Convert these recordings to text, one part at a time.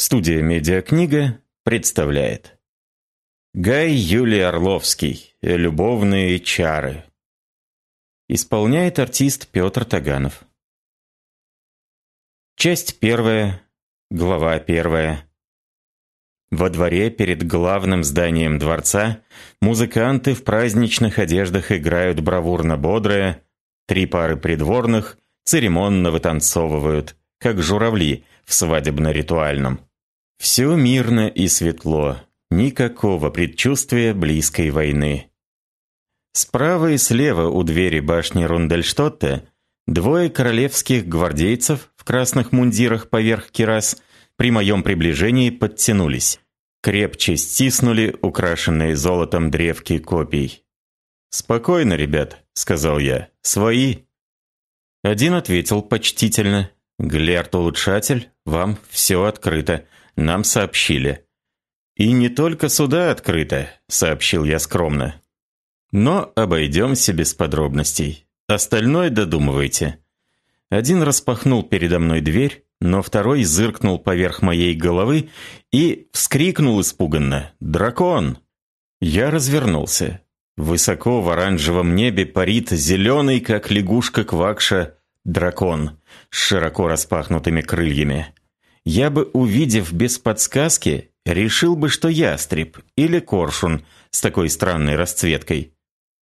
Студия «Медиакнига» представляет. Гай Юлий Орловский. Любовные чары. Исполняет артист Петр Таганов. Часть первая. Глава первая. Во дворе перед главным зданием дворца музыканты в праздничных одеждах играют бравурно-бодрое, три пары придворных церемонно вытанцовывают, как журавли в свадебно-ритуальном. Все мирно и светло. Никакого предчувствия близкой войны. Справа и слева у двери башни Рундельштотта двое королевских гвардейцев в красных мундирах поверх кирас при моем приближении подтянулись. Крепче стиснули украшенные золотом древки копий. «Спокойно, ребят», — сказал я. «Свои?» Один ответил почтительно, Глерт-улучшатель, вам все открыто. Нам сообщили. И не только суда открыто, сообщил я скромно. Но обойдемся без подробностей. Остальное додумывайте. Один распахнул передо мной дверь, но второй зыркнул поверх моей головы и вскрикнул испуганно «Дракон!». Я развернулся. Высоко в оранжевом небе парит зеленый, как лягушка-квакша, дракон с широко распахнутыми крыльями. Я бы, увидев без подсказки, решил бы, что ястреб или коршун с такой странной расцветкой.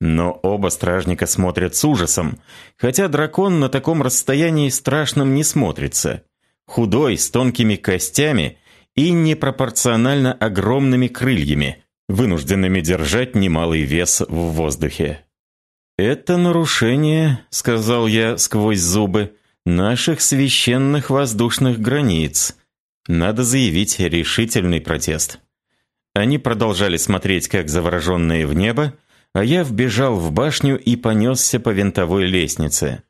Но оба стражника смотрят с ужасом, хотя дракон на таком расстоянии страшным не смотрится. Худой, с тонкими костями и непропорционально огромными крыльями, вынужденными держать немалый вес в воздухе. «Это нарушение», — сказал я сквозь зубы, наших священных воздушных границ. Надо заявить решительный протест. Они продолжали смотреть, как завороженные в небо, а я вбежал в башню и понесся по винтовой лестнице.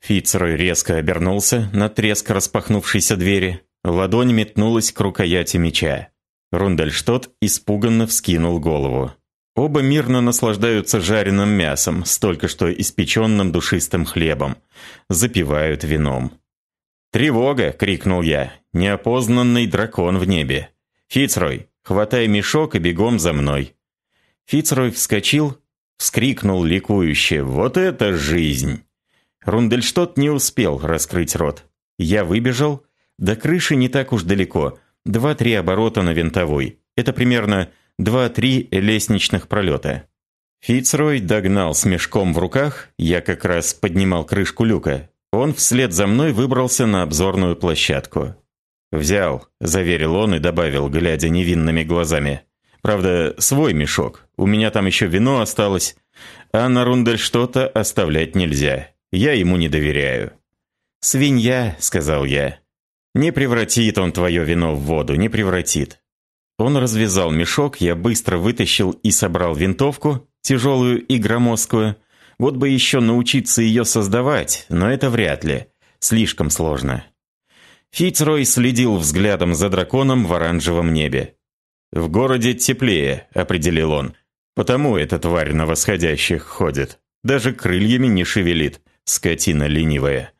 Фицерой резко обернулся на треск распахнувшейся двери. Ладонь метнулась к рукояти меча. Рундельштот испуганно вскинул голову. Оба мирно наслаждаются жареным мясом, столько что испеченным душистым хлебом. Запивают вином. «Тревога!» — крикнул я. «Неопознанный дракон в небе!» «Фицрой, хватай мешок и бегом за мной!» Фицрой вскочил, вскрикнул ликующе. «Вот это жизнь!» Рундельштот не успел раскрыть рот. Я выбежал. До крыши не так уж далеко. Два-три оборота на винтовой. Это примерно два-три лестничных пролета. Фицрой догнал с мешком в руках, я как раз поднимал крышку люка. Он вслед за мной выбрался на обзорную площадку. «Взял», — заверил он и добавил, глядя невинными глазами. «Правда, свой мешок. У меня там еще вино осталось, а на рундель что-то оставлять нельзя. Я ему не доверяю». «Свинья», — сказал я. «Не превратит он твое вино в воду, не превратит. Он развязал мешок, я быстро вытащил и собрал винтовку, тяжелую и громоздкую. Вот бы еще научиться ее создавать, но это вряд ли. Слишком сложно. Фицрой следил взглядом за драконом в оранжевом небе. «В городе теплее», — определил он. «Потому эта тварь на восходящих ходит. Даже крыльями не шевелит, скотина ленивая».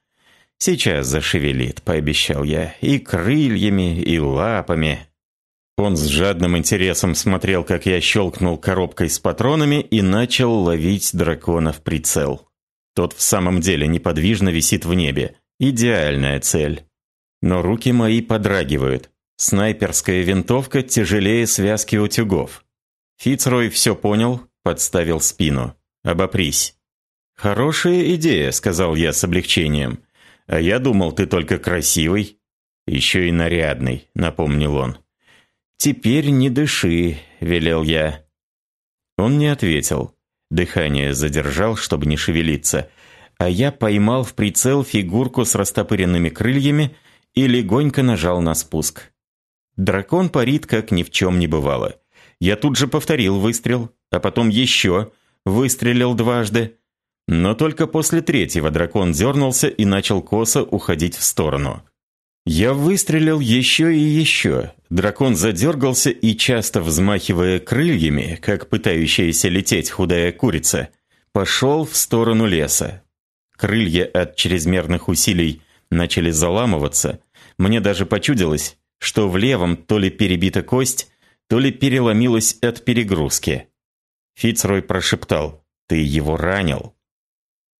«Сейчас зашевелит», — пообещал я, — «и крыльями, и лапами». Он с жадным интересом смотрел, как я щелкнул коробкой с патронами и начал ловить дракона в прицел. Тот в самом деле неподвижно висит в небе. Идеальная цель. Но руки мои подрагивают. Снайперская винтовка тяжелее связки утюгов. Фицрой все понял, подставил спину. «Обопрись». «Хорошая идея», — сказал я с облегчением. «А я думал, ты только красивый». «Еще и нарядный», — напомнил он. «Теперь не дыши», — велел я. Он не ответил. Дыхание задержал, чтобы не шевелиться, а я поймал в прицел фигурку с растопыренными крыльями и легонько нажал на спуск. Дракон парит, как ни в чем не бывало. Я тут же повторил выстрел, а потом еще выстрелил дважды. Но только после третьего дракон дернулся и начал косо уходить в сторону. Я выстрелил еще и еще. Дракон задергался и, часто взмахивая крыльями, как пытающаяся лететь худая курица, пошел в сторону леса. Крылья от чрезмерных усилий начали заламываться. Мне даже почудилось, что в левом то ли перебита кость, то ли переломилась от перегрузки. Фицрой прошептал «Ты его ранил».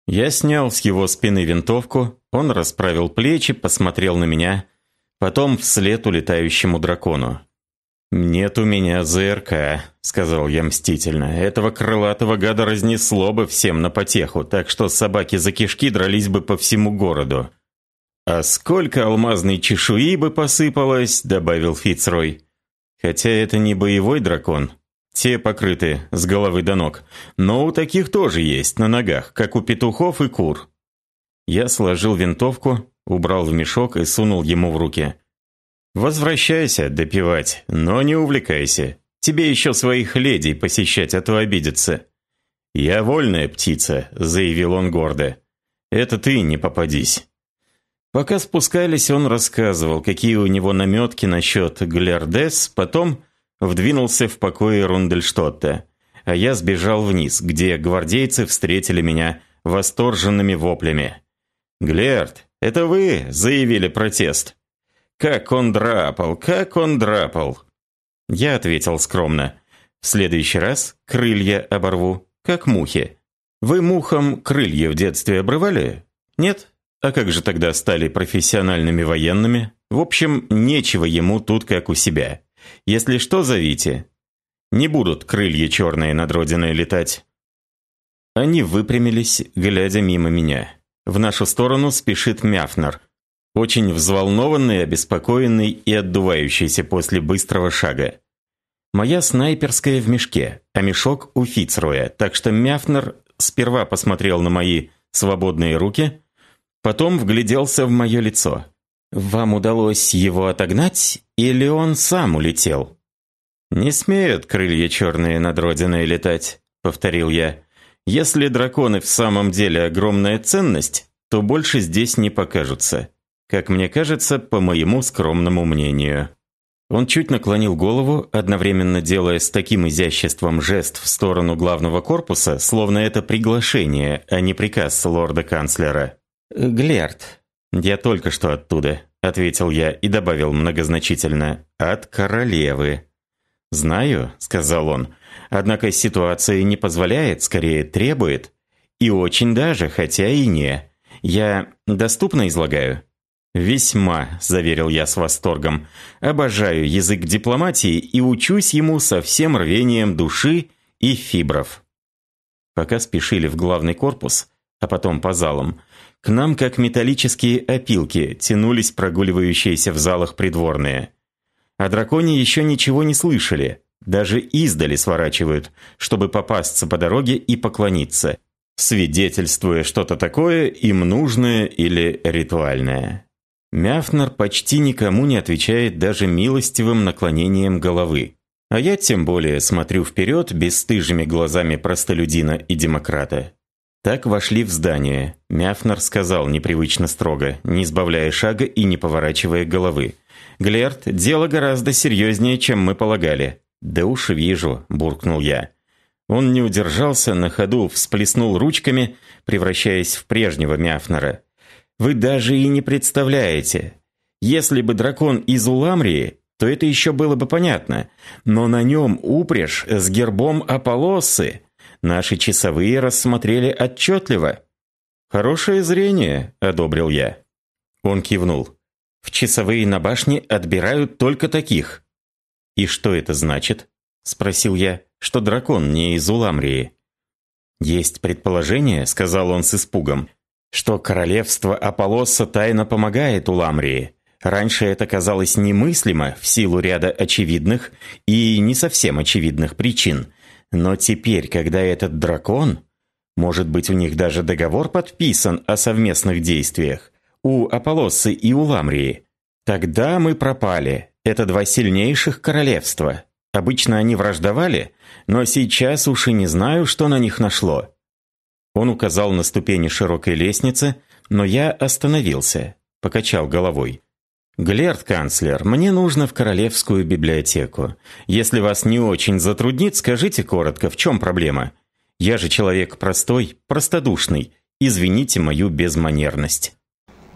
Я снял с его спины винтовку, он расправил плечи, посмотрел на меня, потом вслед улетающему дракону. «Нет у меня ЗРК», — сказал я мстительно. «Этого крылатого гада разнесло бы всем на потеху, так что собаки за кишки дрались бы по всему городу». «А сколько алмазной чешуи бы посыпалось», — добавил Фицрой. «Хотя это не боевой дракон. Те покрыты с головы до ног. Но у таких тоже есть на ногах, как у петухов и кур». Я сложил винтовку, убрал в мешок и сунул ему в руки. «Возвращайся допивать, но не увлекайся. Тебе еще своих леди посещать, а то обидятся». «Я вольная птица», — заявил он гордо. «Это ты не попадись». Пока спускались, он рассказывал, какие у него наметки насчет Глярдес, потом вдвинулся в покои Рундельштотта, а я сбежал вниз, где гвардейцы встретили меня восторженными воплями. «Глерт, это вы заявили протест?» «Как он драпал, как он драпал!» Я ответил скромно. «В следующий раз крылья оборву, как мухи. Вы мухам крылья в детстве обрывали? Нет? А как же тогда стали профессиональными военными? В общем, нечего ему тут как у себя. Если что, зовите. Не будут крылья черные над родиной летать». Они выпрямились, глядя мимо меня. В нашу сторону спешит Мяфнер, очень взволнованный, обеспокоенный и отдувающийся после быстрого шага. Моя снайперская в мешке, а мешок у Фицруя, так что Мяфнер сперва посмотрел на мои свободные руки, потом вгляделся в мое лицо. «Вам удалось его отогнать, или он сам улетел?» «Не смеют крылья черные над родиной летать», — повторил я. Если драконы в самом деле огромная ценность, то больше здесь не покажутся. Как мне кажется, по моему скромному мнению. Он чуть наклонил голову, одновременно делая с таким изяществом жест в сторону главного корпуса, словно это приглашение, а не приказ лорда-канцлера. «Глерт». «Я только что оттуда», — ответил я и добавил многозначительно. «От королевы». «Знаю», — сказал он, — «однако ситуация не позволяет, скорее требует. И очень даже, хотя и не. Я доступно излагаю?» «Весьма», — заверил я с восторгом. «Обожаю язык дипломатии и учусь ему со всем рвением души и фибров». Пока спешили в главный корпус, а потом по залам, к нам, как металлические опилки, тянулись прогуливающиеся в залах придворные – о а драконе еще ничего не слышали, даже издали сворачивают, чтобы попасться по дороге и поклониться, свидетельствуя что-то такое им нужное или ритуальное. Мяфнер почти никому не отвечает даже милостивым наклонением головы. А я тем более смотрю вперед бесстыжими глазами простолюдина и демократа. Так вошли в здание. Мяфнер сказал непривычно строго, не сбавляя шага и не поворачивая головы. Глерт, дело гораздо серьезнее, чем мы полагали». «Да уж вижу», — буркнул я. Он не удержался, на ходу всплеснул ручками, превращаясь в прежнего Мяфнера. «Вы даже и не представляете. Если бы дракон из Уламрии, то это еще было бы понятно. Но на нем упряжь с гербом Аполосы. Наши часовые рассмотрели отчетливо». «Хорошее зрение», — одобрил я. Он кивнул. В часовые на башне отбирают только таких. И что это значит? Спросил я, что дракон не из Уламрии. Есть предположение, сказал он с испугом, что королевство Аполлоса тайно помогает Уламрии. Раньше это казалось немыслимо в силу ряда очевидных и не совсем очевидных причин. Но теперь, когда этот дракон... Может быть, у них даже договор подписан о совместных действиях у Аполлосы и у Ламрии. Тогда мы пропали. Это два сильнейших королевства. Обычно они враждовали, но сейчас уж и не знаю, что на них нашло. Он указал на ступени широкой лестницы, но я остановился, покачал головой. «Глерт, канцлер, мне нужно в королевскую библиотеку. Если вас не очень затруднит, скажите коротко, в чем проблема? Я же человек простой, простодушный. Извините мою безманерность».